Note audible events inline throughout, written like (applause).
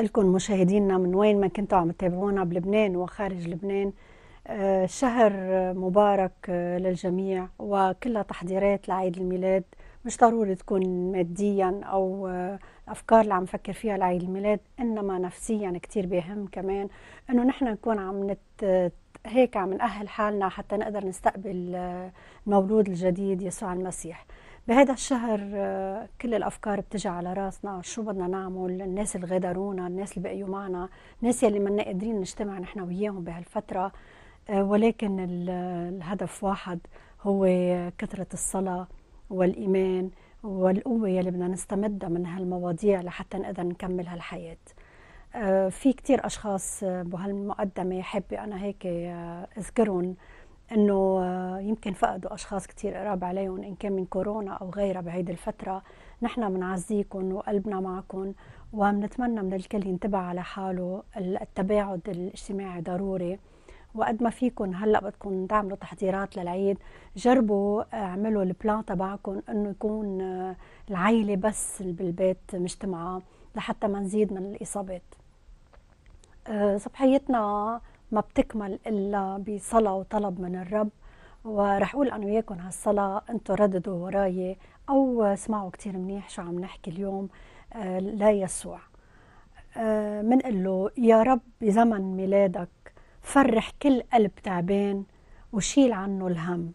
لكم مشاهدينا من وين ما كنتوا عم تتابعونا بلبنان وخارج لبنان آه، شهر مبارك آه، للجميع وكلها تحضيرات لعيد الميلاد مش ضروري تكون ماديا او الافكار آه، اللي عم نفكر فيها لعيد الميلاد انما نفسيا كثير بيهم كمان انه نحن نكون عم نت هيك عم نأهل حالنا حتى نقدر نستقبل المولود الجديد يسوع المسيح بهذا الشهر آه، كل الافكار بتجي على راسنا شو بدنا نعمل الناس اللي غادرونا الناس اللي بقيوا معنا الناس اللي منا قادرين نجتمع نحن وياهم بهالفتره آه، ولكن الهدف واحد هو كثره الصلاه والايمان والقوه يلي بدنا نستمدها من هالمواضيع لحتى نقدر نكمل هالحياه آه، في كتير أشخاص بهالمقدمة حابة أنا هيك أذكرهم انه آه، يمكن فقدوا اشخاص كثير قراب عليهم ان كان من كورونا او غيرها بهيدي الفتره نحن بنعزيكم وقلبنا معكم وبنتمنى من الكل ينتبه على حاله التباعد الاجتماعي ضروري وقد ما فيكم هلا بدكم تعملوا تحضيرات للعيد جربوا آه، اعملوا البلان تبعكم انه يكون آه، العيله بس بالبيت مجتمعه لحتى ما نزيد من الاصابات صبحيتنا ما بتكمل إلا بصلاة وطلب من الرب ورح أقول أنا وياكم هالصلاة أنتم رددوا وراي أو اسمعوا كثير منيح شو عم نحكي اليوم آه، لا يسوع آه، من له يا رب بزمن ميلادك فرح كل قلب تعبان وشيل عنه الهم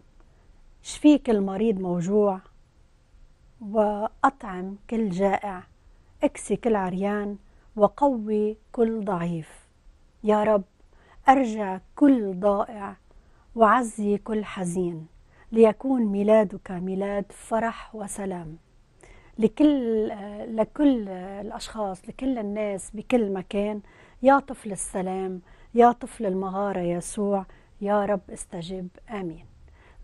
شفيك المريض موجوع وأطعم كل جائع اكسي كل عريان وقوي كل ضعيف يا رب أرجع كل ضائع وعزي كل حزين ليكون ميلادك ميلاد فرح وسلام لكل لكل الاشخاص لكل الناس بكل مكان يا طفل السلام يا طفل المغاره يسوع يا رب استجب امين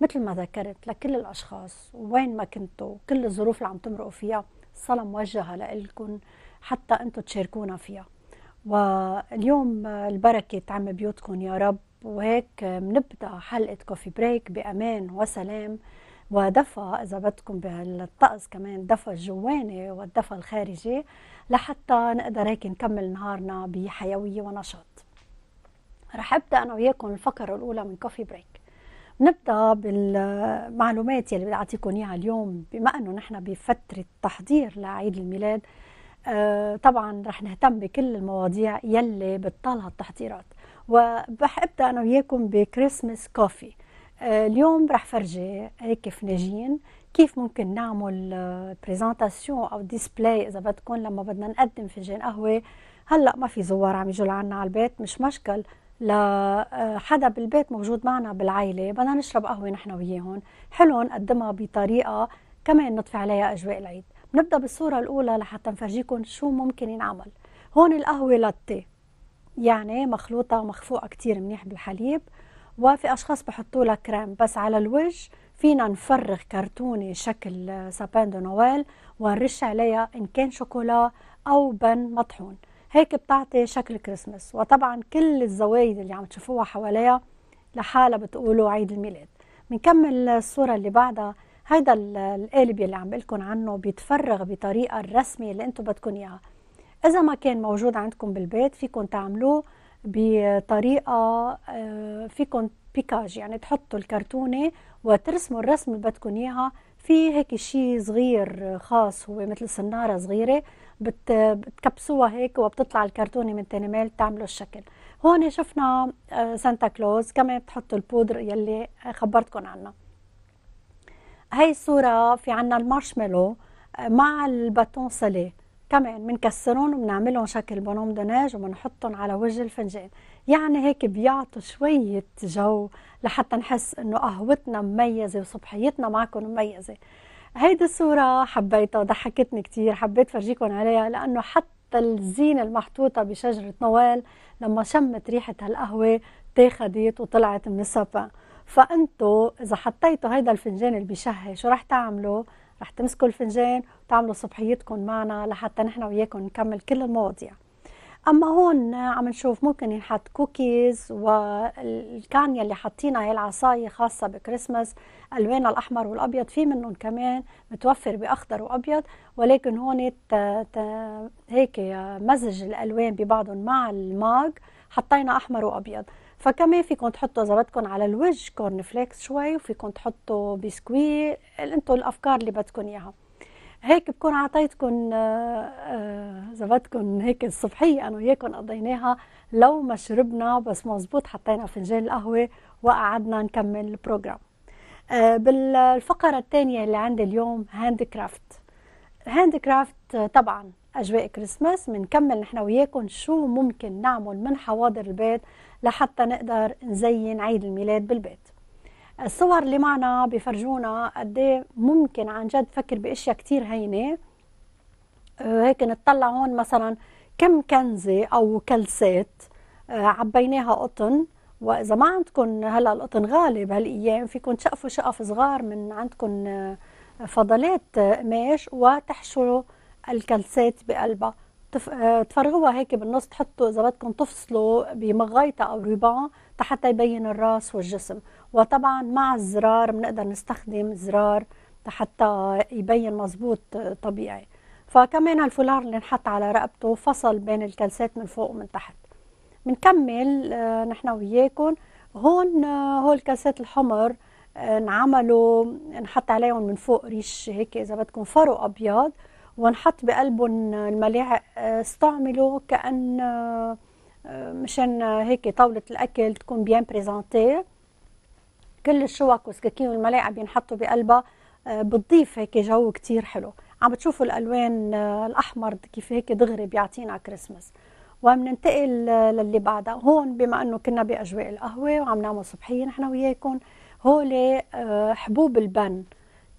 مثل ما ذكرت لكل الاشخاص وين ما كنتوا كل الظروف اللي عم تمرقوا فيها الصلاه موجهه لكم حتى انتم تشاركونا فيها واليوم البركة تعم بيوتكم يا رب وهيك بنبدأ حلقة كوفي بريك بأمان وسلام ودفى إذا بدكم بهالطقس كمان دفى الجواني والدفى الخارجي لحتى نقدر هيك نكمل نهارنا بحيوية ونشاط رح أبدأ أنا وياكم الفقرة الأولى من كوفي بريك نبدا بالمعلومات يلي بدي اعطيكم اياها اليوم بما انه نحن بفتره تحضير لعيد الميلاد آه، طبعا رح نهتم بكل المواضيع يلي بتطالها التحضيرات ابدا انا وياكم بكريسماس كوفي آه، اليوم رح فرجي هيك فناجين كيف ممكن نعمل بريزنتاسيون آه، او ديسبلاي اذا بدكم لما بدنا نقدم فنجان قهوه هلا ما في زوار عم يجوا لعنا على البيت مش مشكل لحدا بالبيت موجود معنا بالعائله بدنا نشرب قهوه نحن وياهم حلو نقدمها بطريقه كمان نطفي عليها اجواء العيد نبدا بالصوره الاولى لحتى نفرجيكم شو ممكن ينعمل هون القهوه لاتي يعني مخلوطه ومخفوقه كتير منيح بالحليب وفي اشخاص بحطوا لها كريم بس على الوجه فينا نفرغ كرتونه شكل سابان دو نويل ونرش عليها ان كان شوكولا او بن مطحون هيك بتعطي شكل كريسمس وطبعا كل الزوايد اللي عم تشوفوها حواليها لحالها بتقولوا عيد الميلاد بنكمل الصوره اللي بعدها هيدا القالب يلي عم بقلكن عنه بيتفرغ بطريقه الرسمه اللي انتم بدكم اياها اذا ما كان موجود عندكم بالبيت فيكم تعملوه بطريقه آه، فيكم بيكاج يعني تحطوا الكرتونه وترسموا الرسم اللي بدكم اياها في هيك شيء صغير خاص هو مثل صناره صغيره بتكبسوها هيك وبتطلع الكرتونه من تاني مال تعملوا الشكل هون شفنا آه، سانتا كلوز كمان بتحطوا البودر يلي خبرتكم عنها هاي الصورة في عنا المارشميلو آه، مع الباتون ساليه كمان بنكسرهم وبنعملهم شكل بونوم دوناج وبنحطهم على وجه الفنجان يعني هيك بيعطوا شوية جو لحتى نحس انه آه، قهوتنا مميزة وصبحيتنا معكم مميزة هيدي الصورة حبيتها وضحكتني كتير حبيت فرجيكم عليها لأنه حتى الزينة المحطوطة بشجرة نوال لما شمت ريحة هالقهوة تاخدت وطلعت من السابان فانتوا اذا حطيتوا هيدا الفنجان اللي بشهي شو رح تعملوا رح تمسكوا الفنجان وتعملوا صبحيتكم معنا لحتى نحن وياكم نكمل كل المواضيع اما هون عم نشوف ممكن ينحط كوكيز والكانيا اللي حاطينها هي العصايه خاصه بكريسماس الوانها الاحمر والابيض في منهم كمان متوفر باخضر وابيض ولكن هون هيك مزج الالوان ببعضهم مع الماج حطينا احمر وابيض فكمان فيكم تحطوا اذا بدكم على الوجه كورن فليكس شوي وفيكم تحطوا بسكوي انتم الافكار اللي بدكم اياها هيك بكون عطيتكم اذا آه، آه، بدكم هيك الصبحيه انا وياكم قضيناها لو ما شربنا بس مزبوط حطينا فنجان القهوه وقعدنا نكمل البروجرام آه، بالفقره الثانيه اللي عندي اليوم هاند كرافت هاند كرافت طبعا اجواء كريسماس بنكمل نحن وياكم شو ممكن نعمل من حواضر البيت لحتى نقدر نزين عيد الميلاد بالبيت الصور اللي معنا بفرجونا قد إيه ممكن عن جد فكر باشياء كتير هينه آه، هيك نطلع هون مثلا كم كنزه او كلسات آه، عبيناها قطن واذا ما عندكم هلا القطن غالي بهالايام فيكم تشقفوا شقف صغار من عندكم آه، فضلات قماش وتحشروا الكلسات بقلبها تف... آه، تفرغوها هيك بالنص تحطوا اذا بدكم تفصلوا بمغايطه او رباع حتى يبين الراس والجسم وطبعا مع الزرار بنقدر نستخدم زرار حتى يبين مزبوط طبيعي فكمان الفولار اللي انحط على رقبته فصل بين الكلسات من فوق ومن تحت بنكمل آه، نحن وياكم هون آه، هول الكلسات الحمر انعملوا نحط عليهم من فوق ريش هيك اذا بدكم فرو ابيض ونحط بقلبهم الملاعق آه، استعملوا كأن آه، مشان هيك طاولة الأكل تكون بيان بريزونتي كل الشوك والسكاكين والملاعق بينحطوا بقلبها آه، بتضيف هيك جو كتير حلو عم بتشوفوا الألوان الأحمر كيف هيك دغري بيعطينا كريسماس ومننتقل للي بعدها هون بما انه كنا باجواء القهوه وعم نعمل صبحيه نحن وياكم هول حبوب البن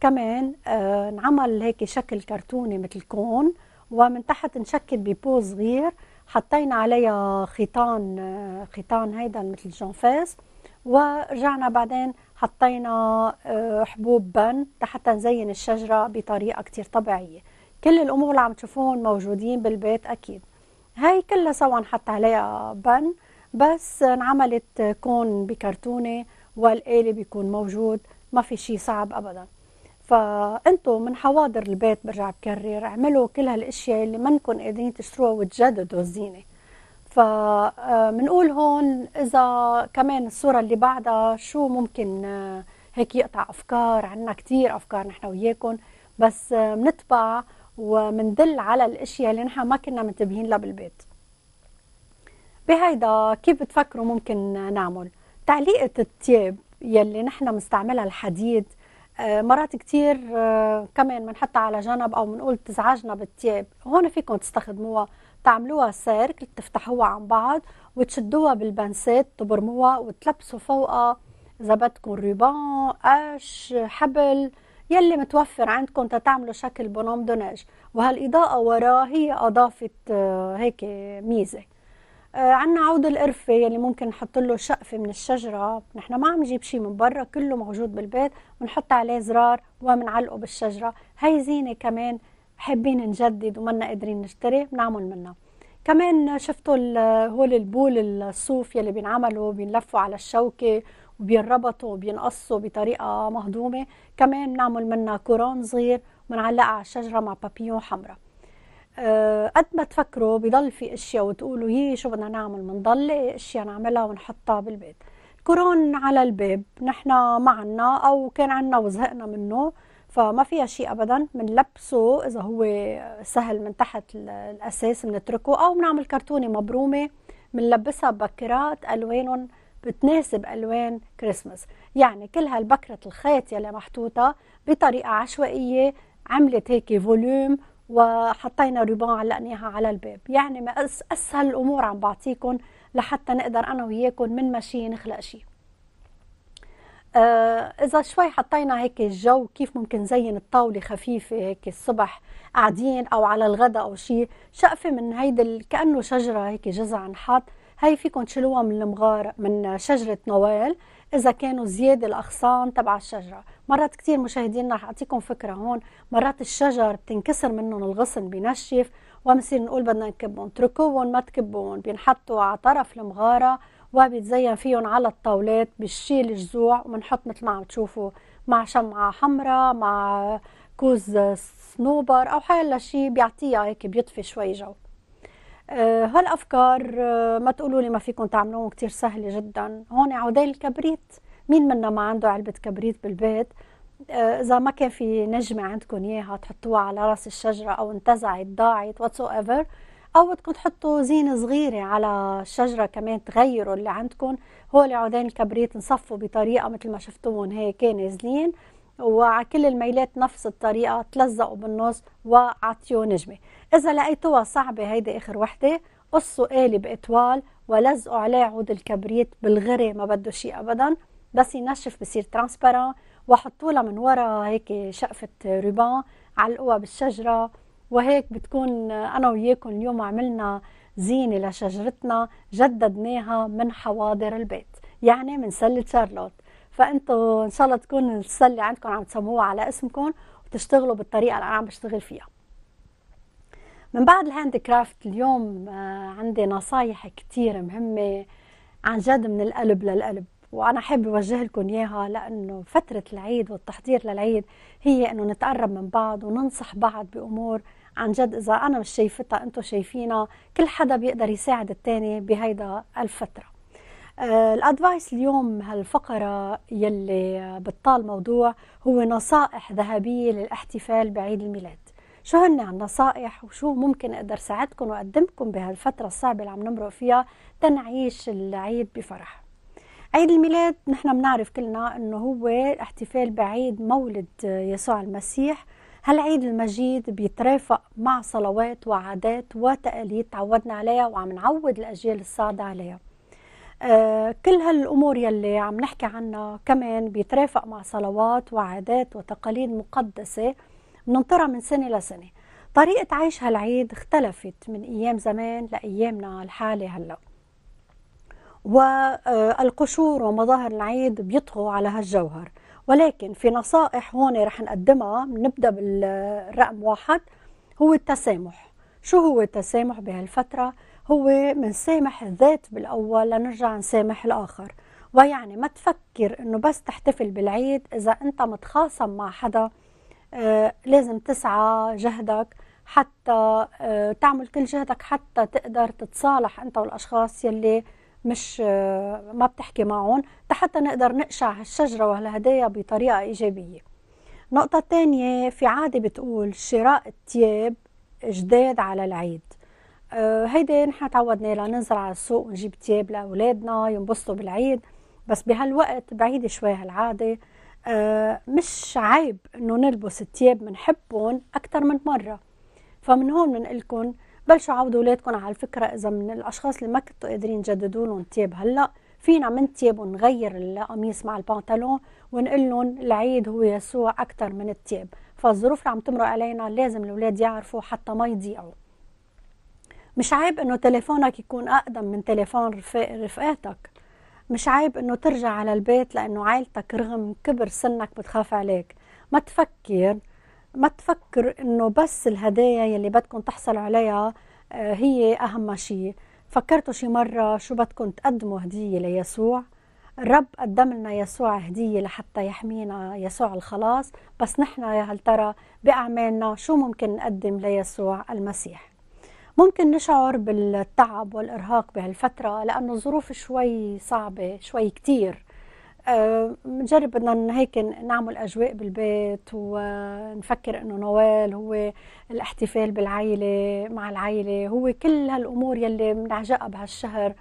كمان آه، انعمل هيك شكل كرتوني مثل كون ومن تحت نشكل ببو صغير حطينا عليها خيطان آه، خيطان هيدا مثل جونفيس ورجعنا بعدين حطينا آه، حبوب بن لحتى نزين الشجرة بطريقة كتير طبيعية كل الأمور اللي عم تشوفون موجودين بالبيت أكيد هاي كلها سوا نحط عليها بن بس انعملت كون بكرتونة والآلي بيكون موجود ما في شي صعب أبداً فانتم من حواضر البيت برجع بكرر اعملوا كل هالاشياء اللي منكم قادرين تشتروها وتجددوا الزينه فبنقول آه، هون اذا كمان الصوره اللي بعدها شو ممكن آه، هيك يقطع افكار عنا كثير افكار نحن وياكم بس بنتبع آه، ومندل على الاشياء اللي نحن ما كنا منتبهين لها بالبيت بهيدا كيف بتفكروا ممكن نعمل تعليقة التياب يلي نحن مستعملها الحديد آه، مرات كتير آه، كمان بنحطها على جنب او بنقول تزعجنا بالتياب هون فيكم تستخدموها تعملوها سيركل تفتحوها عن بعض وتشدوها بالبنسات تبرموها وتلبسوا فوقها اذا بدكم روبان قش حبل يلي متوفر عندكم تتعملوا شكل بونوم دوناج وهالاضاءه وراه هي اضافت آه، هيك ميزه آه، عندنا عود القرفة يلي ممكن نحط له شقفة من الشجرة نحن ما عم نجيب شيء من برا كله موجود بالبيت ونحط عليه زرار ومنعلقه بالشجرة هي زينة كمان حابين نجدد ومنا قادرين نشتري بنعمل منها كمان شفتوا هول البول الصوف يلي بينعملوا بينلفوا على الشوكة وبينربطوا وبينقصوا بطريقة مهضومة كمان بنعمل منها كورون صغير ونعلقها على الشجرة مع بابيون حمراء آه، قد ما تفكروا بضل في اشياء وتقولوا يي شو بدنا نعمل بنضل إيه اشياء نعملها ونحطها بالبيت كورون على الباب نحن ما عنا او كان عنا وزهقنا منه فما فيها شيء ابدا بنلبسه اذا هو سهل من تحت الاساس بنتركه او بنعمل كرتونه مبرومه بنلبسها بكرات الوان بتناسب الوان كريسماس يعني كل هالبكره الخيط يلي محطوطه بطريقه عشوائيه عملت هيك فوليوم وحطينا ريبون علقناها على الباب يعني ما اسهل الامور عم بعطيكم لحتى نقدر انا وياكم من ماشية نخلق شيء آه اذا شوي حطينا هيك الجو كيف ممكن نزين الطاوله خفيفه هيك الصبح قاعدين او على الغداء او شيء شقفه من هيدا كانه شجره هيك جزع انحط هي فيكم تشيلوها من المغار من شجره نوال اذا كانوا زياده الاغصان تبع الشجره مرات كثير مشاهدينا رح اعطيكم فكره هون مرات الشجر بتنكسر منهم الغصن بينشف وبنصير نقول بدنا نكبهم اتركوهم ما تكبهم بينحطوا على طرف المغاره وبيتزين فيهم على الطاولات بالشيل الجزوع وبنحط مثل ما عم تشوفوا مع شمعه حمراء مع كوز صنوبر او حيلا شيء بيعطيها هيك بيطفي شوي جو آه، هالافكار آه، ما تقولوا لي ما فيكم تعملوهم كتير سهله جدا هون عودي الكبريت مين منا ما عنده علبة كبريت بالبيت آه، اذا ما كان في نجمه عندكم اياها تحطوها على راس الشجره او انتزعت ضاعت واتس ايفر او بدكم تحطوا زينه صغيره على الشجره كمان تغيروا اللي عندكم هو عودين الكبريت نصفوا بطريقه مثل ما شفتوهم هيك نازلين وعلى كل الميلات نفس الطريقه تلزقوا بالنص وعطيوا نجمه اذا لقيتوها صعبه هيدي اخر وحده قصوا قالب اطوال ولزقوا عليه عود الكبريت بالغري ما بده شيء ابدا بس ينشف بصير ترانسبارون وحطوا لها من ورا هيك شقفه روبان علقوها بالشجره وهيك بتكون انا وياكم اليوم عملنا زينه لشجرتنا جددناها من حواضر البيت يعني من سله شارلوت فانتوا ان شاء الله تكون السله عندكم عم تسموها على اسمكم وتشتغلوا بالطريقه اللي انا عم بشتغل فيها من بعد الهاند كرافت اليوم آه، عندي نصايح كتير مهمة عن جد من القلب للقلب وانا حابه اوجه لكم اياها لانه فتره العيد والتحضير للعيد هي انه نتقرب من بعض وننصح بعض بامور عن جد اذا انا مش شايفتها انتم شايفينها كل حدا بيقدر يساعد الثاني بهيدا الفتره آه، الادفايس اليوم هالفقره يلي بتطال موضوع هو نصائح ذهبيه للاحتفال بعيد الميلاد شو هن النصائح وشو ممكن اقدر ساعدكم واقدمكم بهالفتره الصعبه اللي عم نمرق فيها تنعيش العيد بفرح عيد الميلاد نحن بنعرف كلنا انه هو احتفال بعيد مولد يسوع المسيح هالعيد المجيد بيترافق مع صلوات وعادات وتقاليد تعودنا عليها وعم نعود الاجيال الصاعده عليها آه كل هالامور يلي عم نحكي عنها كمان بيترافق مع صلوات وعادات وتقاليد مقدسه بننطرها من سنه لسنه طريقه عيش هالعيد اختلفت من ايام زمان لايامنا الحالي هلا والقشور ومظاهر العيد بيطغوا على هالجوهر ولكن في نصائح هون رح نقدمها نبدأ بالرقم واحد هو التسامح شو هو التسامح بهالفترة؟ هو منسامح الذات بالأول لنرجع نسامح الآخر ويعني ما تفكر انه بس تحتفل بالعيد اذا انت متخاصم مع حدا آه، لازم تسعى جهدك حتى آه، تعمل كل جهدك حتى تقدر تتصالح انت والاشخاص يلي مش آه، ما بتحكي معهم حتى نقدر نقشع هالشجرة وهالهدايا بطريقة إيجابية نقطة تانية في عادة بتقول شراء التياب جداد على العيد آه نحن تعودنا لننزل على السوق ونجيب تياب لأولادنا ينبسطوا بالعيد بس بهالوقت بعيدة شوي هالعادة آه مش عيب انه نلبس التياب منحبهم أكثر من مرة فمن هون لكم بلشوا عودوا اولادكم على الفكره اذا من الاشخاص اللي ما كنتوا قادرين تجددوا لهم تياب هلا فينا من تياب نغير القميص مع البنطلون ونقول لهم العيد هو يسوع اكثر من التياب فالظروف اللي عم تمرق علينا لازم الاولاد يعرفوا حتى ما يضيعوا مش عيب انه تليفونك يكون اقدم من تليفون رفاق رفقاتك مش عيب انه ترجع على البيت لانه عائلتك رغم كبر سنك بتخاف عليك ما تفكر ما تفكر انه بس الهدايا يلي بدكم تحصلوا عليها آه، هي اهم شيء فكرتوا شي مرة شو بدكم تقدموا هدية ليسوع الرب قدم لنا يسوع هدية لحتى يحمينا يسوع الخلاص بس نحن يا هل ترى بأعمالنا شو ممكن نقدم ليسوع المسيح ممكن نشعر بالتعب والإرهاق بهالفترة لأنه الظروف شوي صعبة شوي كتير بنجرب آه، بدنا هيك نعمل اجواء بالبيت ونفكر انه نوال هو الاحتفال بالعائله مع العائله هو كل هالامور يلي بنعجقها بهالشهر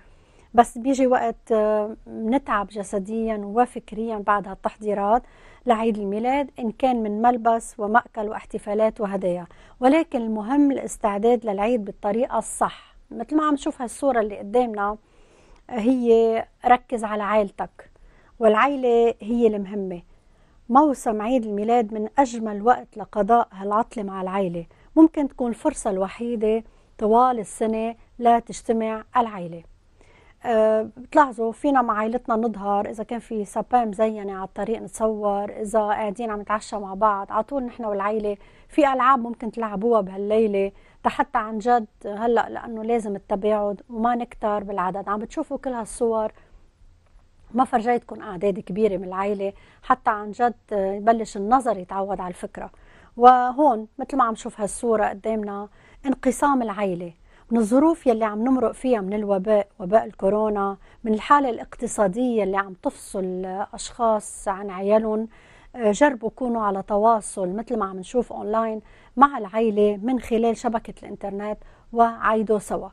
بس بيجي وقت آه، نتعب جسديا وفكريا بعد هالتحضيرات لعيد الميلاد إن كان من ملبس ومأكل واحتفالات وهدايا ولكن المهم الاستعداد للعيد بالطريقة الصح مثل ما عم نشوف هالصورة اللي قدامنا هي ركز على عائلتك والعيلة هي المهمة موسم عيد الميلاد من أجمل وقت لقضاء هالعطلة مع العيلة ممكن تكون الفرصة الوحيدة طوال السنة لا تجتمع العيلة أه بتلاحظوا فينا مع عائلتنا نظهر اذا كان في سابان مزينه على الطريق نتصور اذا قاعدين عم نتعشى مع بعض على طول نحن والعيله في العاب ممكن تلعبوها بهالليله حتى عن جد هلا لانه لازم التباعد وما نكتر بالعدد عم بتشوفوا كل هالصور ما فرجيتكم اعداد كبيره من العائله حتى عن جد آه، يبلش النظر يتعود على الفكره وهون مثل ما عم نشوف هالصوره قدامنا انقسام العائله من الظروف يلي عم نمرق فيها من الوباء وباء الكورونا من الحالة الاقتصادية اللي عم تفصل أشخاص عن عيالهم آه، جربوا كونوا على تواصل مثل ما عم نشوف أونلاين مع العيلة من خلال شبكة الإنترنت وعيدوا سوا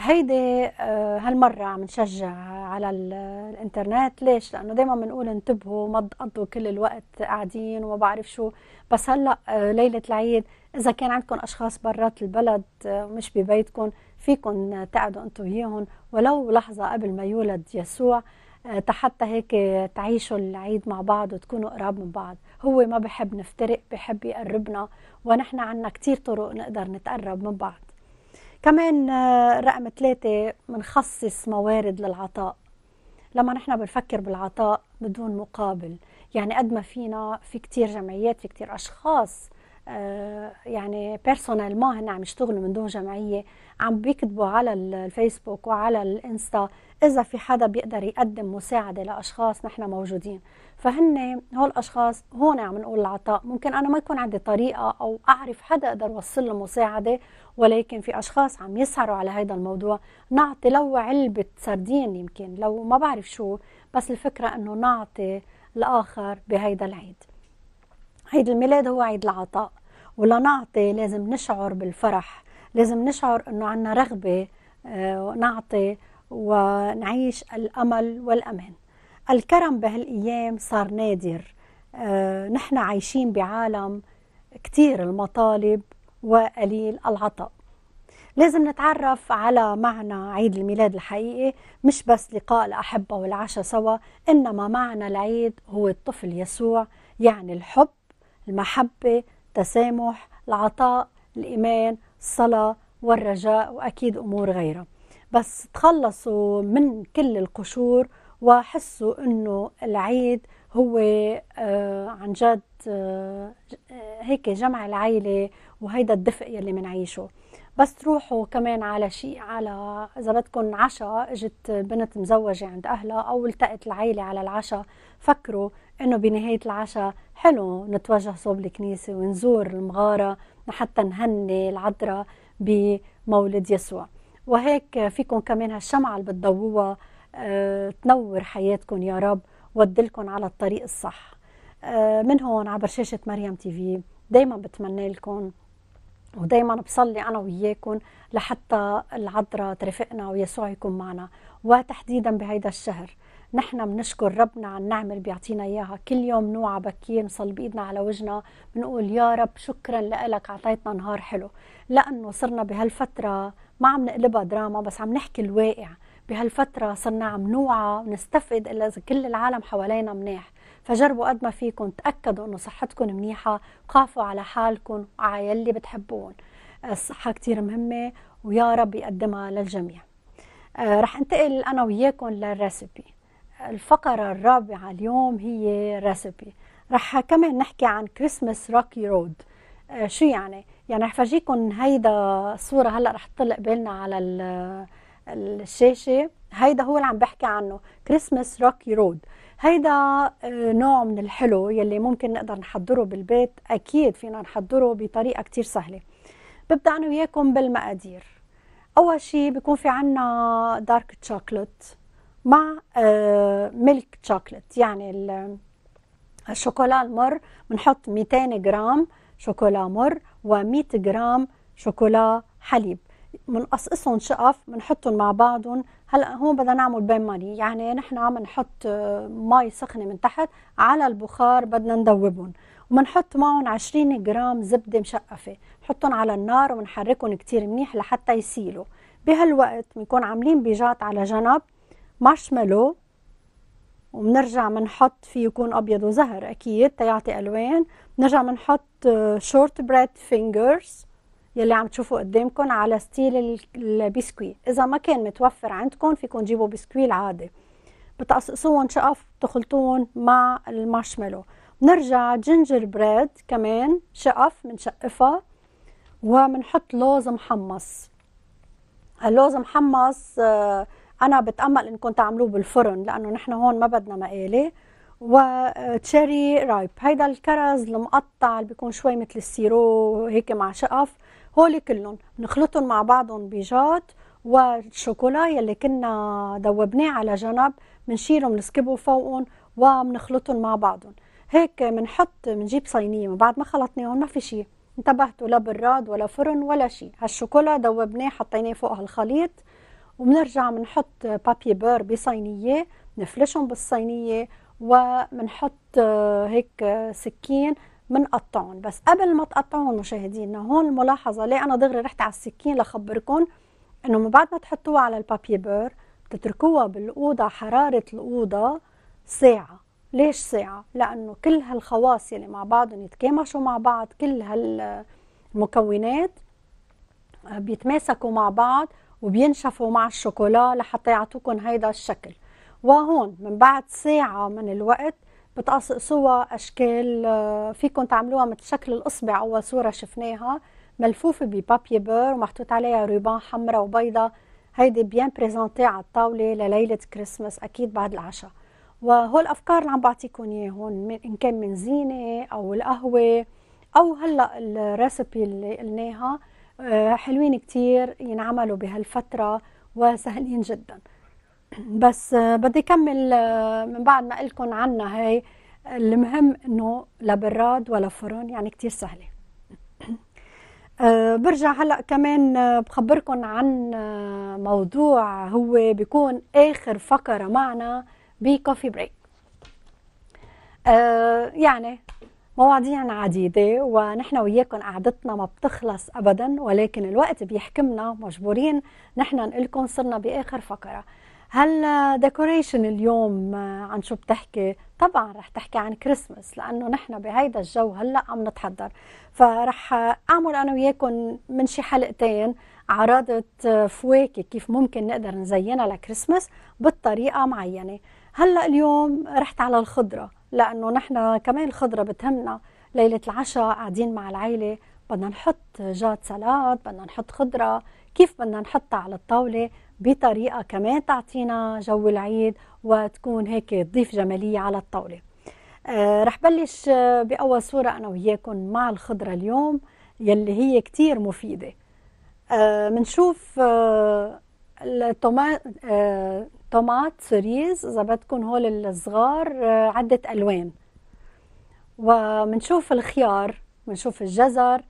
هيدي آه، هالمرة عم نشجع على الانترنت ليش؟ لأنه دايما بنقول انتبهوا ما تقضوا كل الوقت قاعدين وما بعرف شو بس هلأ آه، ليلة العيد إذا كان عندكم أشخاص برات البلد آه، مش ببيتكم فيكم تقعدوا أنتم وياهم ولو لحظة قبل ما يولد يسوع حتى هيك تعيشوا العيد مع بعض وتكونوا قراب من بعض هو ما بحب نفترق بحب يقربنا ونحن عنا كتير طرق نقدر نتقرب من بعض كمان آه، رقم ثلاثة بنخصص موارد للعطاء لما نحن بنفكر بالعطاء بدون مقابل يعني قد ما فينا في كتير جمعيات في كتير أشخاص آه، يعني بيرسونال ما هن عم يشتغلوا من دون جمعية عم بيكتبوا على الفيسبوك وعلى الانستا اذا في حدا بيقدر يقدم مساعده لاشخاص نحن موجودين فهن هول الاشخاص هون عم نقول العطاء ممكن انا ما يكون عندي طريقه او اعرف حدا اقدر اوصل له مساعده ولكن في اشخاص عم يسعروا على هذا الموضوع نعطي لو علبه سردين يمكن لو ما بعرف شو بس الفكره انه نعطي الاخر بهيدا العيد عيد الميلاد هو عيد العطاء ولنعطي لازم نشعر بالفرح لازم نشعر انه عندنا رغبه آه، نعطي ونعيش الأمل والأمان الكرم بهالأيام صار نادر آه، نحن عايشين بعالم كتير المطالب وقليل العطاء لازم نتعرف على معنى عيد الميلاد الحقيقي مش بس لقاء الأحبة والعشاء سوا إنما معنى العيد هو الطفل يسوع يعني الحب المحبة التسامح العطاء الإيمان الصلاة والرجاء وأكيد أمور غيرها بس تخلصوا من كل القشور وحسوا انه العيد هو آه، عن جد آه، هيك جمع العيلة وهيدا الدفء يلي منعيشه بس تروحوا كمان على شيء على اذا بدكم عشاء اجت بنت مزوجه عند اهلها او التقت العيله على العشاء فكروا انه بنهايه العشاء حلو نتوجه صوب الكنيسه ونزور المغاره لحتى نهني العذراء بمولد يسوع وهيك فيكم كمان هالشمعة اللي بتضووها آه، تنور حياتكم يا رب وتدلكم على الطريق الصح آه، من هون عبر شاشة مريم تي في دايما بتمنى لكم ودايما بصلي أنا وياكم لحتى العذراء ترافقنا ويسوع يكون معنا وتحديدا بهيدا الشهر نحن بنشكر ربنا على النعمه اللي بيعطينا اياها كل يوم نوعى بكير نصلي بايدنا على وجهنا بنقول يا رب شكرا لك اعطيتنا نهار حلو لانه صرنا بهالفتره ما عم نقلبها دراما بس عم نحكي الواقع بهالفترة صرنا عم نوعى ونستفقد إلا إذا كل العالم حوالينا منيح فجربوا قد ما فيكم تأكدوا إنه صحتكم منيحة وخافوا على حالكم وعلى يلي بتحبون الصحة كتير مهمة ويا رب يقدمها للجميع آه، رح انتقل أنا وياكم للريسبي الفقرة الرابعة اليوم هي ريسبي رح كمان نحكي عن كريسمس روكي رود آه شو يعني؟ يعني رح فرجيكم هيدا صورة هلا رح تطلق بالنا على الشاشة هيدا هو اللي عم بحكي عنه كريسمس روكي رود هيدا آه، نوع من الحلو يلي ممكن نقدر نحضره بالبيت اكيد فينا نحضره بطريقه كتير سهله ببدا انا وياكم بالمقادير اول شيء بيكون في عنا دارك تشوكلت مع ميلك آه، تشوكلت يعني الشوكولا آه، المر بنحط 200 جرام شوكولا مر و100 جرام شوكولا حليب بنقصقصهم شقف بنحطهم مع بعضهم هلا هون بدنا نعمل بين ماني يعني نحن عم نحط آه، مي سخنه من تحت على البخار بدنا ندوبهم وبنحط معهم 20 جرام زبده مشقفه بنحطهم على النار ونحركهم كتير منيح لحتى يسيلوا بهالوقت بنكون عاملين بيجات على جنب مارشميلو وبنرجع بنحط فيه يكون ابيض وزهر اكيد تيعطي الوان بنرجع بنحط شورت بريد فينجرز يلي عم تشوفوا قدامكم على ستيل البسكوي اذا ما كان متوفر عندكم فيكم تجيبوا بسكوي العادي بتقصقصوهم شقف بتخلطوهم مع المارشميلو بنرجع جينجر بريد كمان شقف بنشقفها وبنحط لوز محمص اللوز محمص آه انا بتامل انكم تعملوه بالفرن لانه نحن هون ما بدنا مقالي وتشيري رايب هيدا الكرز المقطع اللي بيكون شوي مثل السيرو هيك مع شقف هول كلهم بنخلطهم مع بعضهم بجات والشوكولا يلي كنا دوبناه على جنب بنشيلهم بنسكبه فوقهم وبنخلطهم مع بعضهم هيك بنحط بنجيب صينيه من بعد ما خلطناهم ما في شيء انتبهتوا لا براد ولا فرن ولا شيء هالشوكولا دوبناه حطيناه فوق هالخليط وبنرجع بنحط بابي بير بصينيه نفرشهم بالصينيه وبنحط آه، هيك آه، سكين بنقطعهم بس قبل ما تقطعهم مشاهدينا هون الملاحظه ليه انا دغري رحت على السكين لخبركم انه من بعد ما تحطوها على البابي بير بتتركوها بالاوضه حراره الاوضه ساعه ليش ساعه لانه كل هالخواص اللي مع بعضهم يتكامشوا مع بعض كل هالمكونات آه، بيتماسكوا مع بعض وبينشفوا مع الشوكولا لحتى يعطوكم هيدا الشكل وهون من بعد ساعة من الوقت بتقصقصوها أشكال آه، فيكم تعملوها مثل شكل الإصبع أول صورة شفناها ملفوفة ببابي بير ومحطوط عليها روبان حمراء وبيضة هيدي بيان بريزونتي على الطاولة لليلة كريسماس أكيد بعد العشاء وهول الأفكار اللي عم بعطيكم إياه هون إن كان من زينة أو القهوة أو هلأ الريسبي اللي قلناها آه، حلوين كتير ينعملوا بهالفترة وسهلين جدا بس آه، بدي كمل آه، من بعد ما قلكن عنها هاي المهم انه لا براد ولا فرن يعني كتير سهله (clears throat) برجع هلا كمان بخبركم عن موضوع هو بيكون اخر فقره معنا بكوفي بريك يعني مواضيع عديدة ونحن وياكم قعدتنا ما بتخلص أبدا ولكن الوقت بيحكمنا مجبورين نحن نقلكم صرنا بآخر فقرة هل ديكوريشن اليوم عن شو بتحكي طبعا رح تحكي عن كريسمس لانه نحن بهيدا الجو هلا عم نتحضر فرح اعمل انا وياكم من شي حلقتين عرضت فواكه كيف ممكن نقدر نزينها لكريسمس بطريقه معينه هلا اليوم رحت على الخضره لانه نحن كمان الخضره بتهمنا ليله العشاء قاعدين مع العيله بدنا نحط جات سلاد بدنا نحط خضره كيف بدنا نحطها على الطاوله بطريقه كمان تعطينا جو العيد وتكون هيك تضيف جماليه على الطاوله آه رح بلش آه، باول صوره انا وياكم مع الخضره اليوم يلي هي كتير مفيده بنشوف آه, آه، الطومات آه، سوريز اذا بدكم هول الصغار آه، عده الوان ومنشوف الخيار منشوف الجزر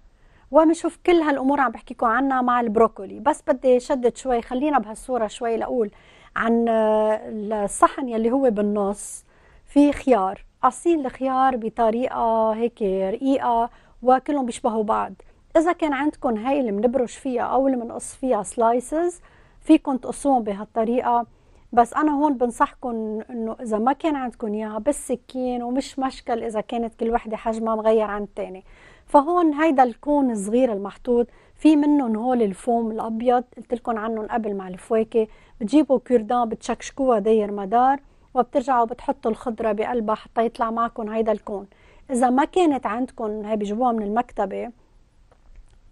ومنشوف كل هالامور عم بحكيكم عنها مع البروكولي بس بدي شدد شوي خلينا بهالصوره شوي لاقول عن آه، الصحن يلي هو بالنص في خيار قاصين الخيار بطريقه هيك رقيقه وكلهم بيشبهوا بعض اذا كان عندكم هاي اللي بنبرش فيها او اللي بنقص فيها سلايسز فيكم تقصوهم بهالطريقه بس انا هون بنصحكم انه اذا ما كان عندكم اياها بالسكين ومش مشكل اذا كانت كل وحده حجمها مغير عن الثاني فهون هيدا الكون الصغير المحطوط في منهم هول الفوم الابيض قلت لكم عنهم قبل مع الفواكه بتجيبوا كيردان بتشكشكوها داير مدار وبترجعوا بتحطوا الخضره بقلبها حتى يطلع معكم هيدا الكون اذا ما كانت عندكم هي بجيبوها من المكتبه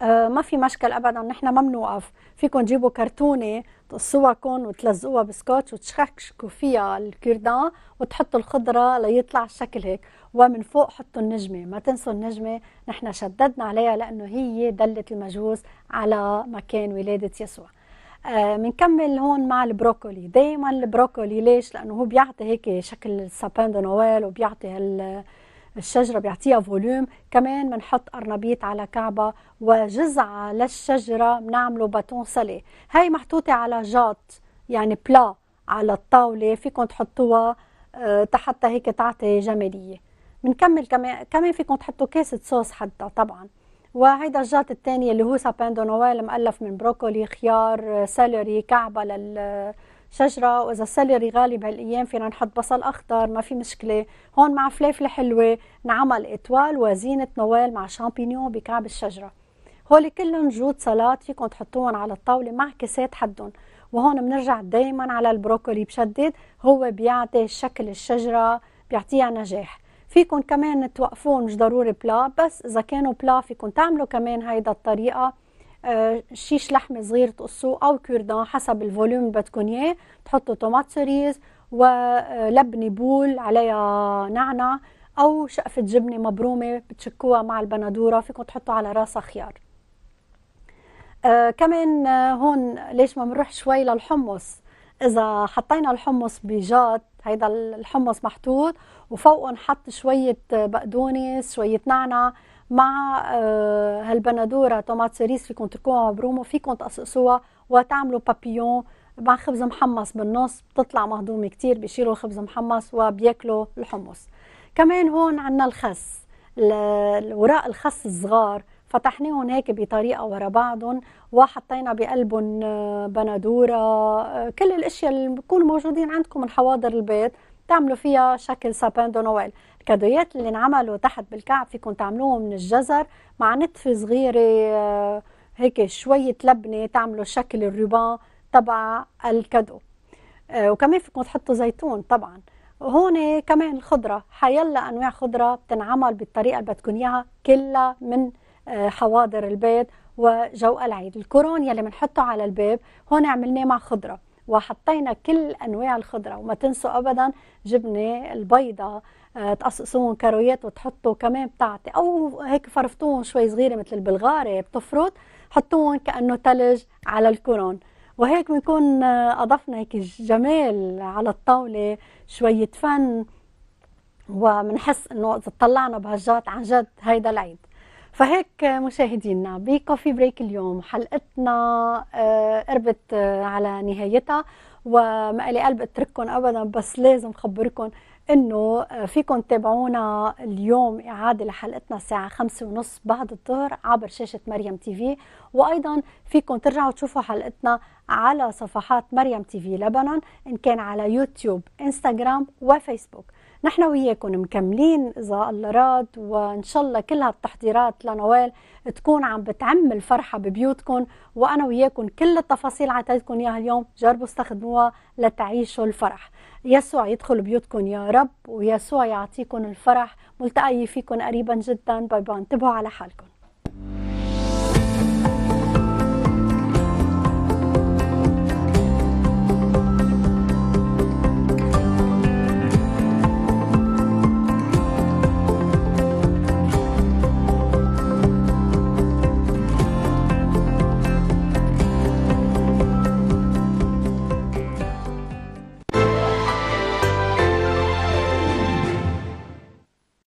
آه ما في مشكل ابدا نحن ما بنوقف فيكم تجيبوا كرتونه تقصوها وتلزقوها بسكوتش وتشكشكوا فيها الكردان وتحطوا الخضره ليطلع الشكل هيك ومن فوق حطوا النجمه ما تنسوا النجمه نحن شددنا عليها لانه هي دله المجوس على مكان ولاده يسوع بنكمل آه هون مع البروكولي دائما البروكولي ليش لانه هو بيعطي هيك شكل سابان دو نويل وبيعطي هال الشجره بيعطيها فوليوم كمان بنحط قرنبيط على كعبه وجزعه للشجره بنعمله باتون سالي هاي محطوطه على جاط يعني بلا على الطاوله فيكم تحطوها آه، تحت هيك تعطي جماليه بنكمل كمان كمان فيكم تحطوا كاسه صوص حتى طبعا وهيدا الجات الثاني اللي هو سابان دو نويل مؤلف من بروكولي خيار آه، سيلري كعبه لل شجره واذا السلري غالي بهالايام فينا نحط بصل اخضر ما في مشكله هون مع فليفله حلوه نعمل إطوال وزينه نوال مع شامبينيون بكعب الشجره هول كلهم جود صلات فيكم تحطوهم على الطاوله مع كاسات حدهم وهون بنرجع دايما على البروكولي بشدد هو بيعطي شكل الشجره بيعطيها نجاح فيكم كمان توقفون مش ضروري بلا بس اذا كانوا بلا فيكم تعملوا كمان هيدا الطريقه آه، شيش لحم صغير تقصوه او كوردان حسب الفوليوم بدكم اياه تحطوا طماط سوريز ولبنه آه، بول عليها نعنع او شقفه جبنه مبرومه بتشكوها مع البندوره فيكم تحطوا على راسها خيار آه كمان آه، هون ليش ما بنروح شوي للحمص اذا حطينا الحمص بجات هيدا الحمص محطوط وفوقهم حط شويه بقدونس شويه نعنع مع آه، هالبندوره طوماط سيريس فيكم تركوها مع برومو فيكم تقصقصوها وتعملوا بابيون مع خبز محمص بالنص بتطلع مهضومه كتير بيشيلوا الخبز محمص وبياكلوا الحمص كمان هون عندنا الخس الوراء الخس الصغار فتحناهم هيك بطريقه ورا بعضهم وحطينا بقلبهم آه، بندوره آه، كل الاشياء اللي بتكون موجودين عندكم من حواضر البيت تعملوا فيها شكل سابان دو نويل الكادويات اللي انعملوا تحت بالكعب فيكم تعملوهم من الجزر مع نتفه صغيره آه، هيك شويه لبنه تعملوا شكل الربان تبع الكادو آه، وكمان فيكم تحطوا زيتون طبعا هون كمان الخضرة حيلا أنواع خضرة بتنعمل بالطريقة اللي بدكم إياها كلها من آه، حواضر البيت وجو العيد الكورون يلي بنحطه على الباب هون عملناه مع خضرة وحطينا كل أنواع الخضرة وما تنسوا أبدا جبنة البيضة آه، تقصقصون كرويات وتحطوا كمان بتعطي او هيك فرفتوهم شوي صغيره مثل البلغاري بتفرط حطوهم كانه ثلج على الكورون وهيك بنكون آه، اضفنا هيك جمال على الطاوله شويه فن وبنحس انه اذا طلعنا بهالجات عن جد هيدا العيد فهيك آه، مشاهدينا بكوفي بريك اليوم حلقتنا قربت على نهايتها وما لي قلب اترككم ابدا بس لازم خبركم انه فيكم تتابعونا اليوم اعاده لحلقتنا الساعه 5:30 بعد الظهر عبر شاشه مريم تي في وايضا فيكم ترجعوا تشوفوا حلقتنا على صفحات مريم تي في لبنان ان كان على يوتيوب انستغرام وفيسبوك نحن وياكم مكملين اذا الله راد وان شاء الله كل هالتحضيرات لنوال تكون عم بتعم الفرحه ببيوتكم وانا وياكم كل التفاصيل عطيتكم اياها اليوم جربوا استخدموها لتعيشوا الفرح يسوع يدخل بيوتكم يا رب ويسوع يعطيكم الفرح ملتقي فيكم قريبا جدا باي باي انتبهوا على حالكم